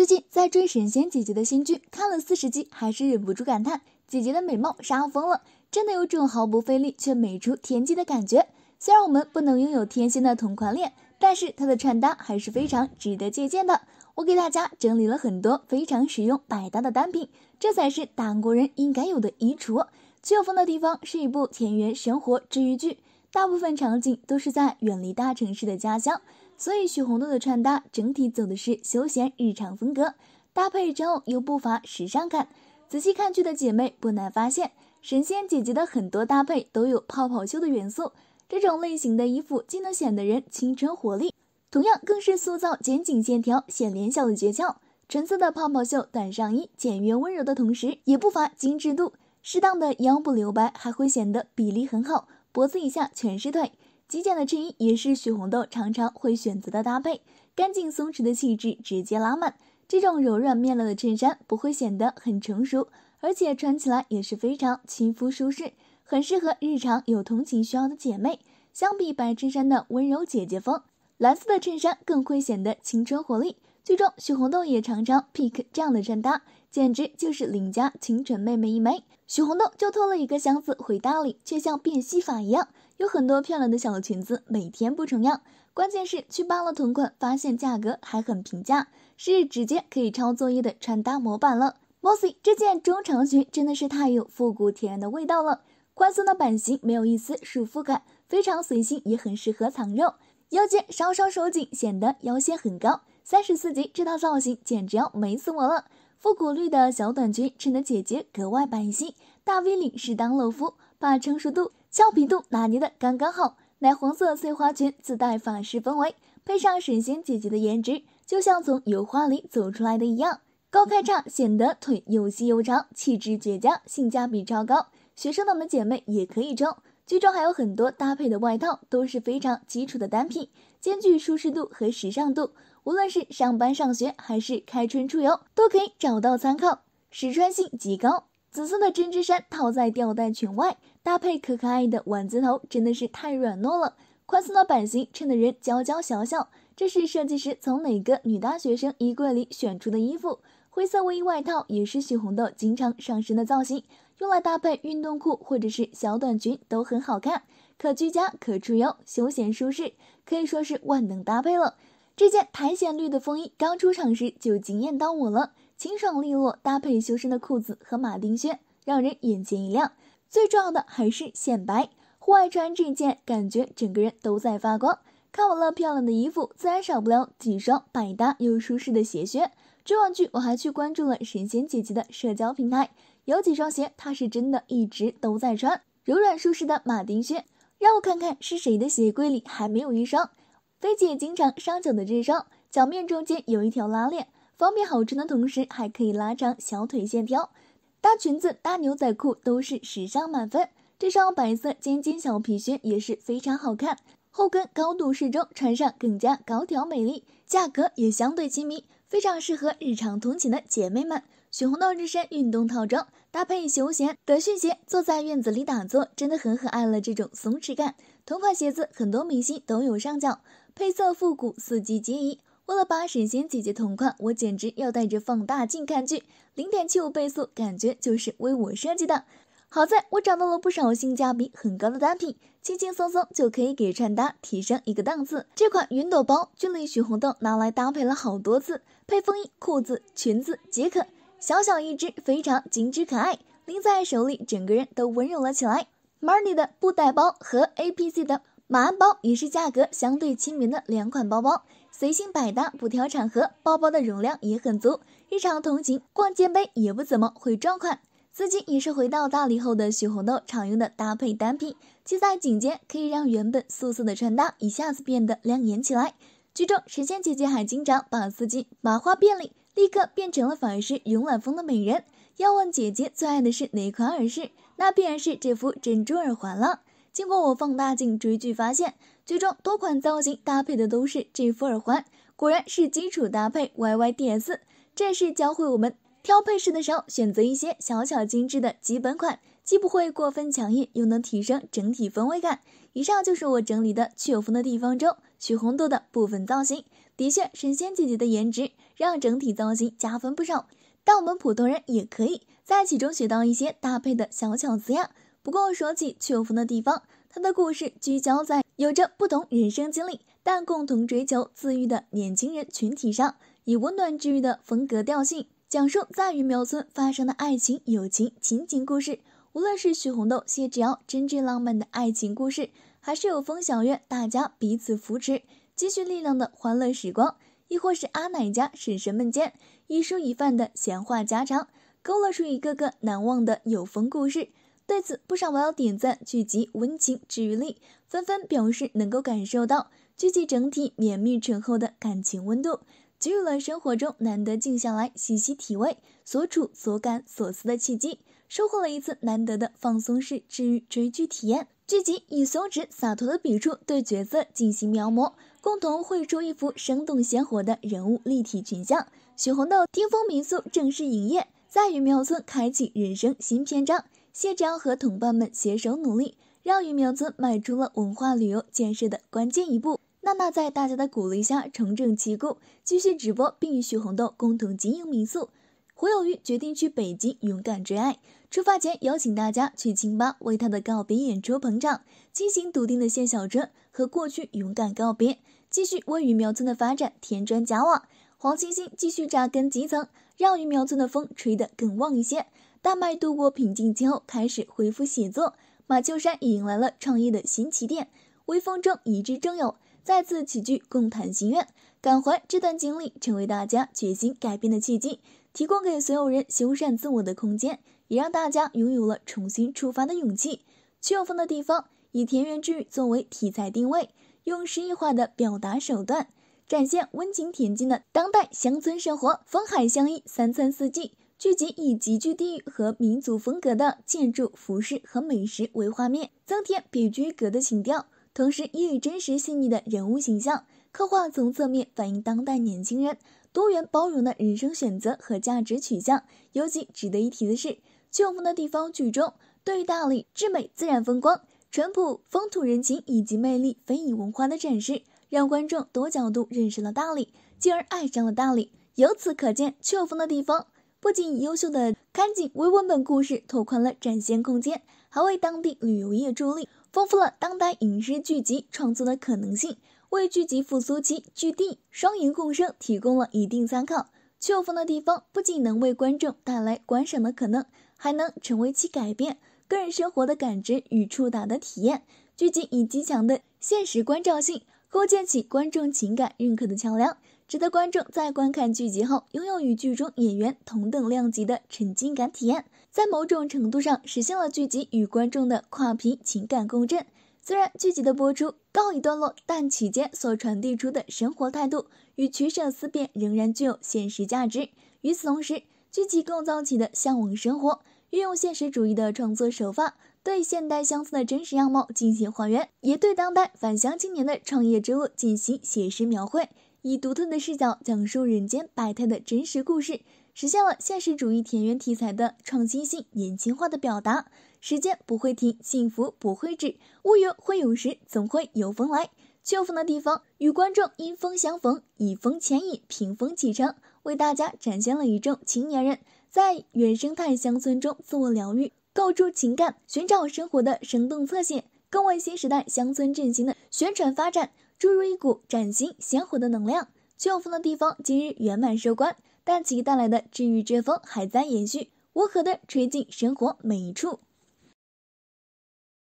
最近在追神仙姐姐的新剧，看了四十集，还是忍不住感叹姐姐的美貌杀疯了！真的有种毫不费力却美出天际的感觉。虽然我们不能拥有天仙的同款脸，但是她的穿搭还是非常值得借鉴的。我给大家整理了很多非常实用百搭的单品，这才是打国人应该有的衣橱。最有风的地方是一部田园生活治愈剧，大部分场景都是在远离大城市的家乡。所以许红豆的穿搭整体走的是休闲日常风格，搭配之后又不乏时尚感。仔细看剧的姐妹不难发现，神仙姐姐的很多搭配都有泡泡袖的元素。这种类型的衣服既能显得人青春活力，同样更是塑造肩颈线条、显脸小的诀窍。纯色的泡泡袖短上衣，简约温柔的同时也不乏精致度。适当的腰部留白还会显得比例很好，脖子以下全是腿。极简的衬衣也是许红豆常常会选择的搭配，干净松弛的气质直接拉满。这种柔软面料的衬衫不会显得很成熟，而且穿起来也是非常亲肤舒适，很适合日常有通勤需要的姐妹。相比白衬衫的温柔姐姐风，蓝色的衬衫更会显得青春活力。最终，许红豆也常常 pick 这样的穿搭，简直就是邻家清纯妹妹一枚。许红豆就拖了一个箱子回大理，却像变戏法一样。有很多漂亮的小裙子，每天不重样。关键是去扒了同款，发现价格还很平价，是直接可以抄作业的穿搭模板了。Mossy 这件中长裙真的是太有复古甜的味道了，宽松的版型没有一丝束缚感，非常随性，也很适合藏肉。腰间稍稍收紧，显得腰线很高。三十四级这套造型简直要美死我了。复古绿的小短裙衬得姐姐格外白皙，大 V 领适当露肤，把成熟度。俏皮度拿捏的刚刚好，奶黄色碎花裙自带法式氛围，配上沈仙姐姐的颜值，就像从油画里走出来的一样。高开叉显得腿又细又长，气质绝佳，性价比超高。学生党的姐妹也可以穿。剧中还有很多搭配的外套，都是非常基础的单品，兼具舒适度和时尚度。无论是上班上学，还是开春出游，都可以找到参考，实穿性极高。紫色的针织衫套在吊带裙外，搭配可可爱的丸子头，真的是太软糯了。宽松的版型衬得人娇娇小小。这是设计师从哪个女大学生衣柜里选出的衣服？灰色卫衣外套也是许红豆经常上身的造型，用来搭配运动裤或者是小短裙都很好看，可居家可出游，休闲舒适，可以说是万能搭配了。这件苔藓绿的风衣刚出场时就惊艳到我了。清爽利落，搭配修身的裤子和马丁靴，让人眼前一亮。最重要的还是显白，户外穿这件，感觉整个人都在发光。看完了漂亮的衣服，自然少不了几双百搭又舒适的鞋靴。追完剧，我还去关注了神仙姐姐的社交平台，有几双鞋，她是真的一直都在穿。柔软舒适的马丁靴，让我看看是谁的鞋柜里还没有一双。菲姐经常上脚的这双，脚面中间有一条拉链。方便好穿的同时，还可以拉长小腿线条。大裙子、大牛仔裤都是时尚满分。这双白色尖尖小皮靴也是非常好看，后跟高度适中，穿上更加高挑美丽，价格也相对亲民，非常适合日常通勤的姐妹们。雪红豆这身运动套装搭配休闲德训鞋，坐在院子里打坐，真的很可爱了。这种松弛感，同款鞋子很多明星都有上脚，配色复古，四季皆宜。为了把神仙姐姐同款，我简直要带着放大镜看剧，零点七五倍速，感觉就是为我设计的。好在我找到了不少性价比很高的单品，轻轻松松就可以给穿搭提升一个档次。这款云朵包，俊丽许红豆拿来搭配了好多次，配风衣、裤子、裙子皆可。小小一只，非常精致可爱，拎在手里，整个人都温柔了起来。Marni 的布袋包和 APC 的马鞍包也是价格相对亲民的两款包包。随性百搭，不挑场合，包包的容量也很足，日常通勤、逛街背也不怎么会撞款。丝巾也是回到大理后的许红豆常用的搭配单品，系在颈间可以让原本素色的穿搭一下子变得亮眼起来。剧中神仙姐姐还经常把丝巾麻花辫里，立刻变成了法式慵懒风的美人。要问姐姐最爱的是哪款耳饰，那必然是这副珍珠耳环了。经过我放大镜追剧发现。剧中多款造型搭配的都是这副耳环，果然是基础搭配。Y Y D S，这是教会我们挑配饰的时候选择一些小巧精致的基本款，既不会过分抢眼，又能提升整体氛围感。以上就是我整理的《去有风的地方》中许红豆的部分造型。的确，神仙姐姐的颜值让整体造型加分不少，但我们普通人也可以在其中学到一些搭配的小巧思呀。不过说起《去有风的地方》，它的故事聚焦在。有着不同人生经历但共同追求自愈的年轻人群体上，以温暖治愈的风格调性，讲述在鱼苗村发生的爱情、友情、亲情故事。无论是许红豆、谢志遥真挚浪漫的爱情故事，还是有风小院大家彼此扶持、积蓄力量的欢乐时光，亦或是阿奶家婶婶们间一蔬一饭的闲话家常，勾勒出一个个难忘的有风故事。对此，不少网友点赞聚集温情治愈力。纷纷表示能够感受到剧集整体绵密醇厚的感情温度，给予了生活中难得静下来细细体味所处所感所思的契机，收获了一次难得的放松式治愈追剧体验。剧集以松弛洒脱的笔触对角色进行描摹，共同绘出一幅生动鲜活的人物立体群像。许红豆巅峰民宿正式营业，在余苗村开启人生新篇章。谢志耀和同伴们携手努力。让鱼苗村迈出了文化旅游建设的关键一步。娜娜在大家的鼓励下重整旗鼓，继续直播，并与许红豆共同经营民宿。胡有余决定去北京勇敢追爱，出发前邀请大家去清吧为他的告别演出捧场。清醒笃定的谢小春和过去勇敢告别，继续为鱼苗村的发展添砖加瓦。黄星星继续扎根基层，让鱼苗村的风吹得更旺一些。大麦度过瓶颈期后，开始恢复写作。马秋山也迎来了创业的新起点。微风中，一至正友再次齐聚，共谈心愿，感怀这段经历成为大家决心改变的契机，提供给所有人修缮自我的空间，也让大家拥有了重新出发的勇气。去有风的地方，以田园之愈作为题材定位，用诗意化的表达手段，展现温情恬静的当代乡村生活，风海相依，三餐四季。剧集以极具地域和民族风格的建筑、服饰和美食为画面，增添别具一格的情调，同时也以真实细腻的人物形象刻画，从侧面反映当代年轻人多元包容的人生选择和价值取向。尤其值得一提的是，《秋风的地方》剧中对大理至美自然风光、淳朴风土人情以及魅力非遗文化的展示，让观众多角度认识了大理，进而爱上了大理。由此可见，《秋风的地方》。不仅优秀的看景微文本故事拓宽了展现空间，还为当地旅游业助力，丰富了当代影视剧集创作的可能性，为剧集复苏期剧地双赢共生提供了一定参考。秋风的地方不仅能为观众带来观赏的可能，还能成为其改变个人生活的感知与触达的体验。剧集以极强的现实关照性构建起观众情感认可的桥梁。值得观众在观看剧集后拥有与剧中演员同等量级的沉浸感体验，在某种程度上实现了剧集与观众的跨屏情感共振。虽然剧集的播出告一段落，但其间所传递出的生活态度与取舍思辨仍然具有现实价值。与此同时，剧集构造起的向往生活，运用现实主义的创作手法，对现代乡村的真实样貌进行还原，也对当代返乡青年的创业之路进行写实描绘。以独特的视角讲述人间百态的真实故事，实现了现实主义田园题材的创新性年轻化的表达。时间不会停，幸福不会止，乌云会有时，总会有风来。秋风的地方，与观众因风相逢，以风牵引，凭风启程，为大家展现了一众青年人在原生态乡村中自我疗愈、构筑情感、寻找生活的生动侧写，更为新时代乡村振兴的宣传发展。注入一股崭新鲜活的能量，有风的地方今日圆满收官，但其带来的治愈之风还在延续，温和的吹进生活每一处。